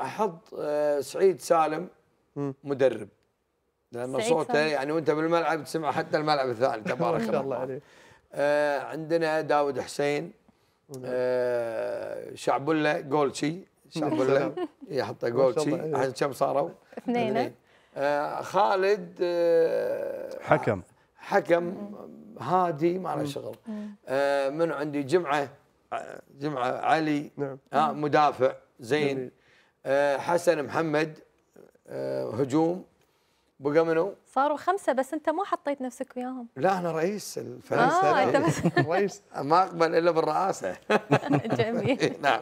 احط آه، سعيد سالم مدرب لان صوته يعني وانت بالملعب تسمع حتى الملعب الثاني تبارك الله, الله عليك آه، عندنا داود حسين نعم. آه شعبله جولشي شعبله نعم. يحطه جولشي الحين كم صاروا؟ اثنين آه، خالد حكم حكم هادي ما له شغل منو من عندي جمعه جمعه علي نعم. مدافع زين آه، حسن محمد آه، هجوم بقى منو؟ صاروا خمسه بس انت ما حطيت نفسك وياهم لا انا رئيس الفريق آه، انت إيه. بس رئيس ما اقبل الا بالرئاسه جميل نعم